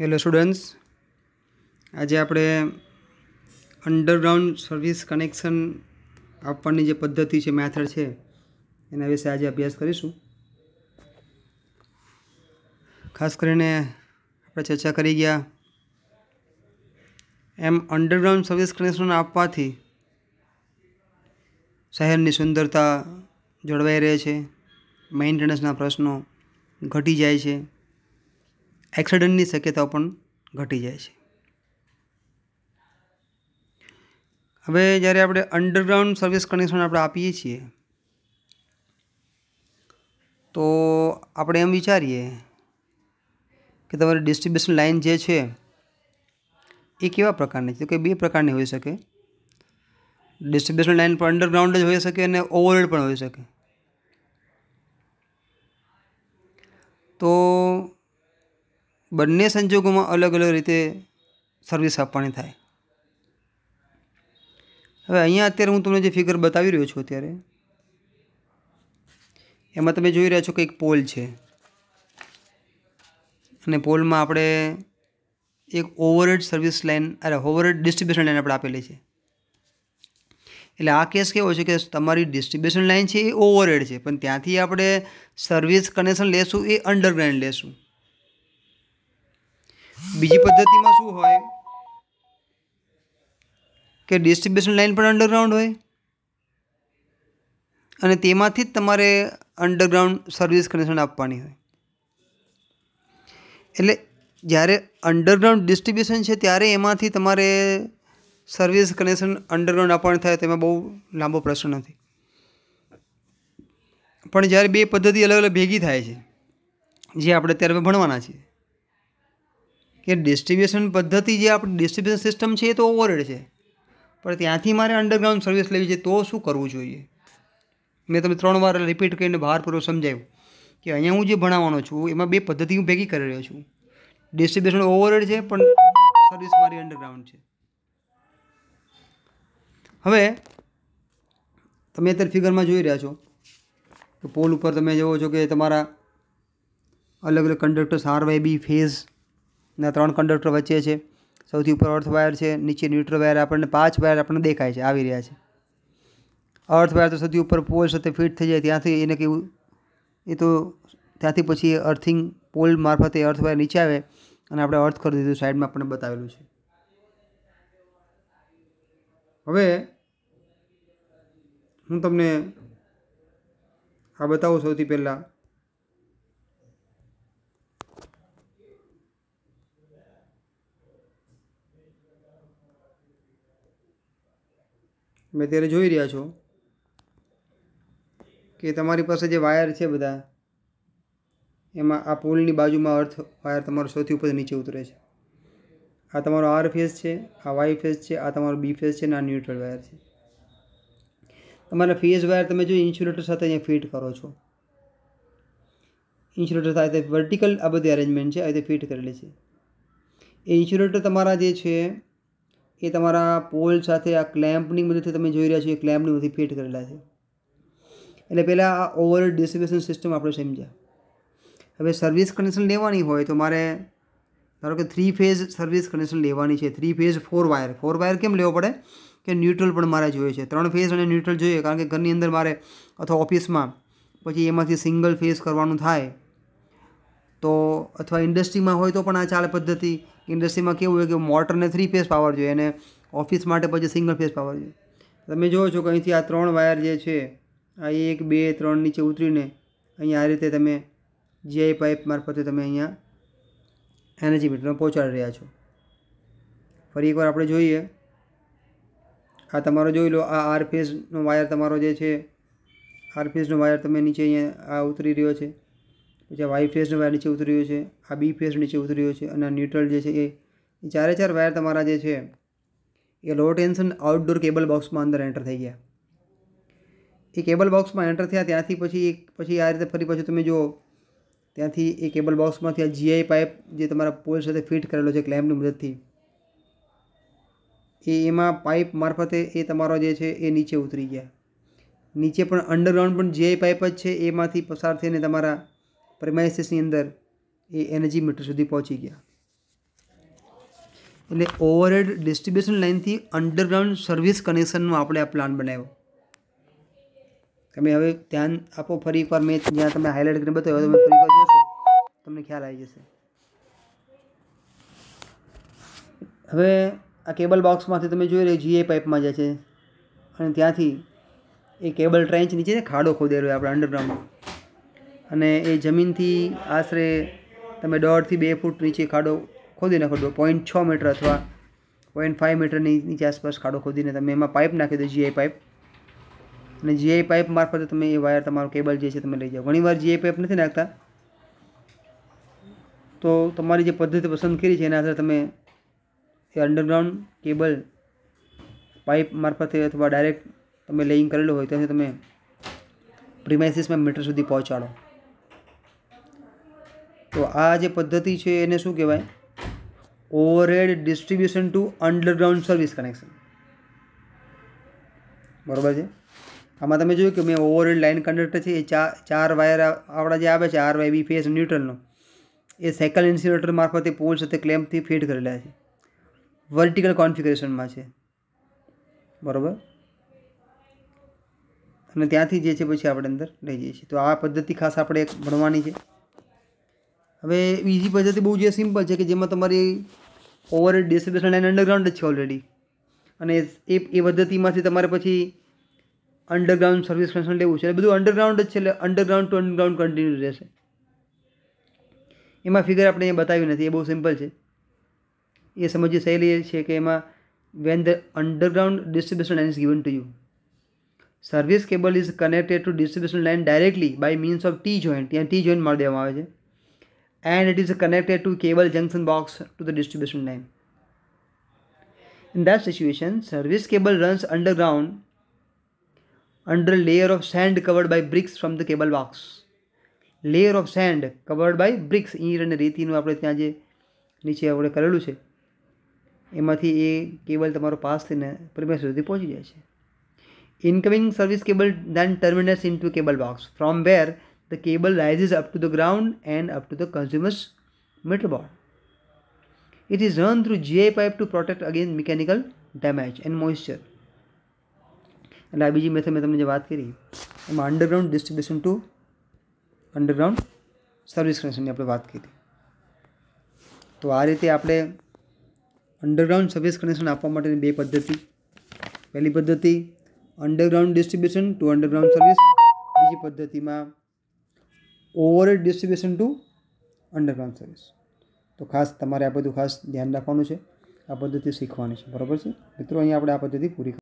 Hello students આજે આપણે underground service connection આપવાની જે પદ્ધતિ છે મેથડ છે એના વિશે આજે અભ્યાસ કરીશું ખાસ કરીને આપણે ચર્ચા કરી ગયા એમ અંડરગ્રાઉન્ડ સર્વિસ કનેક્શન આપવાથી શહેરની સુંદરતા જળવાઈ રહે છે મેઇન્ટેનન્સના પ્રશ્નો ઘટી જાય છે એક્સિડન્ટની શક્યતાઓ પણ ઘટી જાય છે હવે જ્યારે આપણે અંડરગ્રાઉન્ડ સર્વિસ કનેક્શન આપણે આપીએ છીએ તો આપણે એમ વિચારીએ કે તમારી ડિસ્ટ્રિબ્યુશન લાઇન જે છે એ કેવા પ્રકારની છે કે બે પ્રકારની હોઈ શકે ડિસ્ટ્રિબ્યુશન લાઇન પણ અંડરગ્રાઉન્ડ જ હોઈ શકે અને ઓવરહેડ પણ હોઈ શકે તો બંને સંજોગોમાં અલગ અલગ રીતે સર્વિસ આપવાની થાય હવે અહીંયા અત્યારે હું તમને જે ફિગર બતાવી રહ્યો છું અત્યારે એમાં તમે જોઈ રહ્યા છો કે એક પોલ છે અને પોલમાં આપણે એક ઓવરહેડ સર્વિસ લાઇન અરે ઓવરહેડ ડિસ્ટ્રીબ્યુશન લાઇન આપણે આપેલી છે એટલે આ કેસ કેવો છે કે તમારી ડિસ્ટ્રીબ્યુશન લાઇન છે એ ઓવરહેડ છે પણ ત્યાંથી આપણે સર્વિસ કનેક્શન લેશું એ અંડરગ્રાઉન્ડ લેશું બીજી પદ્ધતિમાં શું હોય કે ડિસ્ટ્રિબ્યુશન લાઇન પણ અંડરગ્રાઉન્ડ હોય અને તેમાંથી જ તમારે અંડરગ્રાઉન્ડ સર્વિસ કનેક્શન આપવાની હોય એટલે જ્યારે અંડરગ્રાઉન્ડ ડિસ્ટ્રિબ્યુશન છે ત્યારે એમાંથી તમારે સર્વિસ કનેક્શન અંડરગ્રાઉન્ડ આપવાનું થાય તેમાં બહુ લાંબો પ્રશ્ન નથી પણ જ્યારે બે પદ્ધતિ અલગ અલગ ભેગી થાય છે જે આપણે અત્યારે ભણવાના છીએ કે ડિસ્ટ્રીબ્યુશન પદ્ધતિ જે આપણી ડિસ્ટ્રીબ્યુશન સિસ્ટમ છે એ તો ઓવરહેડ છે પણ ત્યાંથી મારે અંડરગ્રાઉન્ડ સર્વિસ લેવી છે તો શું કરવું જોઈએ મેં તમે ત્રણ વાર રિપીટ કરીને ભારપૂર્વક સમજાવ્યું કે અહીંયા હું જે ભણાવવાનો છું એમાં બે પદ્ધતિ હું ભેગી કરી રહ્યો છું ડિસ્ટ્રીબ્યુશન ઓવરહેડ છે પણ સર્વિસ મારી અંડરગ્રાઉન્ડ છે હવે તમે અત્યારે ફિગરમાં જોઈ રહ્યા છો કે પોલ ઉપર તમે જુઓ છો કે તમારા અલગ અલગ conductors R Y B phase ના ત્રણ કંડક્ટર વચ્ચે છે સૌથી ઉપર અર્થ વાયર છે નીચે ન્યુટ્રલ વાયર આપણને પાંચ વાયર આપણને દેખાય છે આવી રહ્યા છે અર્થ વાયર તો સૌથી ઉપર પોલ સાથે ફિટ થઈ જાય ત્યાંથી એને કેવું એ તો ત્યાંથી પછી અર્થિંગ પોલ મારફતે અર્થ વાયર નીચે આવે અને આપણે અર્થ કરી દીધું સાઈડમાં આપણને બતાવેલું છે હવે હું તમને આ બતાવું સૌથી પહેલાં તમે અત્યારે જોઈ રહ્યા છો કે તમારી પાસે જે વાયર છે બધા એમાં આ પોલની બાજુમાં અર્થ વાયર તમારો સૌથી ઉપર નીચે ઉતરે છે આ તમારો આર ફેસ છે આ વાય ફેઝ છે આ તમારો બી ફેસ છે અને આ ન્યુટ્રલ વાયર છે તમારા ફેસ વાયર તમે જો ઇન્સ્યુલેટર સાથે અહીંયા ફિટ કરો છો ઇન્સ્યુલેટર સાથે વર્ટિકલ આ બધી અરેન્જમેન્ટ છે આ રીતે ફિટ કરેલી છે એ ઇન્સ્યુલેટર તમારા જે છે એ તમારા પોલ સાથે આ ક્લેમ્પની મદદથી તમે જોઈ રહ્યા છો એ ક્લેમ્પની મદદથી ફિટ કરેલા છે એટલે પહેલાં આ ઓવરઓલ ડિસ્ટ્રીબ્યુશન સિસ્ટમ આપણે સમજ્યા હવે સર્વિસ કનેક્શન લેવાની હોય તો મારે ધારો કે થ્રી ફેઝ સર્વિસ કનેક્શન લેવાની છે three phase four wire four wire કેમ લેવો પડે કે ન્યુટ્રલ પણ મારે જોઈએ છે ત્રણ ફેઝ અને ન્યુટ્રલ જોઈએ કારણ કે ઘરની અંદર મારે અથવા ઓફિસમાં પછી એમાંથી સિંગલ ફેઝ કરવાનું થાય તો અથવા ઇન્ડસ્ટ્રીમાં હોય તો પણ આ ચાલે પદ્ધતિ ઇન્ડસ્ટ્રીમાં કેવું હોય કે મોટરને થ્રી ફેસ પાવર જોઈએ અને ઓફિસ માટે પછી સિંગલ ફેસ પાવર જોઈએ તમે જુઓ છો કે અહીંથી આ ત્રણ વાયર જે છે આ એક બે ત્રણ નીચે ઉતરીને અહીંયા આ રીતે તમે જીઆઈ પાઇપ મારફતે તમે અહીંયા એનર્જી મીટરમાં પહોંચાડી રહ્યા છો ફરી એકવાર આપણે જોઈએ આ તમારો જોઈ લો આ આર ફેઝનો વાયર તમારો જે છે આર ફેઝનો વાયર તમે નીચે અહીંયા આ ઉતરી રહ્યો છે પછી આ વાય ફેઝનો વાયર નીચે ઉતરી છે આ બી ફેઝ નીચે ઉતરી છે અને આ ન્યુટ્રલ જે છે એ ચારે ચાર વાયર તમારા જે છે એ લો ટેન્શન આઉટડોર કેબલ બોક્સમાં અંદર એન્ટર થઈ ગયા એ કેબલ બોક્સમાં એન્ટર થયા ત્યાંથી પછી એક પછી આ રીતે ફરી પછી તમે જો ત્યાંથી એ કેબલ બોક્સમાંથી આ જીઆઈ પાઇપ જે તમારા પોલ સાથે ફિટ કરેલો છે ક્લેમ્પની મદદથી એ એમાં પાઇપ મારફતે એ તમારો જે છે એ નીચે ઉતરી ગયા નીચે પણ અંડરગ્રાઉન્ડ પણ જીઆઈ પાઇપ જ છે એમાંથી પસાર થઈને તમારા પ્રમેસિસ ની અંદર એ એનર્જી મીટર સુધી પહોંચી ગયા એટલે ઓવરહેડ ડિસ્ટ્રિબ્યુશન લાઇન થી અંડરગ્રાઉન્ડ સર્વિસ કનેક્શન નું આપણે આ પ્લાન બનાવ્યો કેમે હવે ધ્યાન આપો ફરી પર મેં જ્યાં તમને હાઇલાઇટ કરીને બતાવ્યું તમે ફરી જોશો તમને ખ્યાલ આવી જશે હવે આ કેબલ બોક્સમાંથી તમે જોઈ રહ્યા જી એ પાઇપમાં જે છે અને ત્યાંથી એ કેબલ ટ્રેન્ચ નીચે ખાડો ખોદેલો છે આપણે અંડરગ્રાઉન્ડ અને એ જમીનથી આશરે તમે દોઢથી બે ફૂટ નીચે ખાડો ખોદી નાખો દો પોઈન્ટ છ મીટર અથવા પોઈન્ટ ફાઇવ મીટરની નીચે આસપાસ ખાડો ખોદીને તમે એમાં પાઇપ નાખી દો જીઆઈ પાઇપ અને જીઆઈ પાઇપ મારફતે તમે એ વાયર તમારો કેબલ જે છે તમે લઈ જાઓ ઘણીવાર જીઆઈ પાઇપ નથી નાખતા તો તમારી જે પદ્ધતિ પસંદ કરી છે એના આધારે તમે એ અંડરગ્રાઉન્ડ કેબલ પાઇપ મારફતે અથવા ડાયરેક્ટ તમે લેઇંગ કરેલું હોય ત્યાંથી તમે પ્રિમાઇસીસમાં મીટર સુધી પહોંચાડો તો આ જે પદ્ધતિ છે એને શું કહેવાય overhead distribution to underground service connection બરાબર છે આમાં તમે જોયું કે મેં ઓવરહેડ લાઇન કન્ડક્ટર છે એ ચાર ચાર વાયર આપણા જે આવે છે આર વાય બી ફેસ ન્યુટ્રલનો એ સાયકલ ઇન્સ્યુલેટર મારફતે પોલ સાથે ક્લેમ્પથી ફીટ કરેલા છે વર્ટિકલ કોન્ફિગરેશનમાં છે બરાબર અને ત્યાંથી જે છે પછી આપણે અંદર લઈ જઈએ છીએ તો આ પદ્ધતિ ખાસ આપણે ભણવાની છે હવે બીજી પદ્ધતિ બહુ જે સિમ્પલ છે કે જેમાં તમારી ઓવર ડેસિબેશન લાઇન અંડરગ્રાઉન્ડ જ છે ઓલરેડી અને એ એ પદ્ધતિમાંથી તમારે પછી અંડરગ્રાઉન્ડ સર્વિસ કનેક્શન લેવું છે એટલે બધું અંડરગ્રાઉન્ડ જ છે એટલે અંડરગ્રાઉન્ડ ટુ અંડરગ્રાઉન્ડ કન્ટિન્યુ રહેશે એમાં ફિગર આપણે એ બતાવ્યું નથી એ બહુ સિમ્પલ છે એ સમજી સહેલી એ છે કે એમાં when the underground distribution line is given to you service cable is connected to distribution line directly by means of T joint ત્યાં ટી જોઈન્ટ મળી દેવામાં આવે છે and it is connected to cable junction box to the distribution line. In that situation, service cable runs underground under layer of sand covered by bricks from the cable box. Layer of sand covered by bricks ઈંટ અને રેતીનું આપણે ત્યાં જે નીચે આપણે કરેલું છે એમાંથી એ કેબલ તમારો પાસ થઈને પ્રિમેસ સુધી પહોંચી જાય છે incoming service cable then terminates into cable box from where the cable rises up to the ground and up to the consumer's meter board it is run through gi pipe to protect against mechanical damage and moisture એટલે આ બીજી method મે તમને જે વાત કરી એમાં underground distribution to underground service કનેક્શનની આપણે વાત કરી હતી તો આ રીતે આપણે અন্ডરગ્રાઉન્ડ સર્વિસ કનેક્શન આપવા માટેની બે પદ્ધતિ પહેલી પદ્ધતિ underground distribution to underground service બીજી પદ્ધતિમાં overhead distribution to underground service તો ખાસ તમારે આ બધું ખાસ ધ્યાન રાખવાનું છે આ પદ્ધતિ શીખવાની છે બરાબર છે મિત્રો અહીંયા આપણે આ પદ્ધતિ પૂરી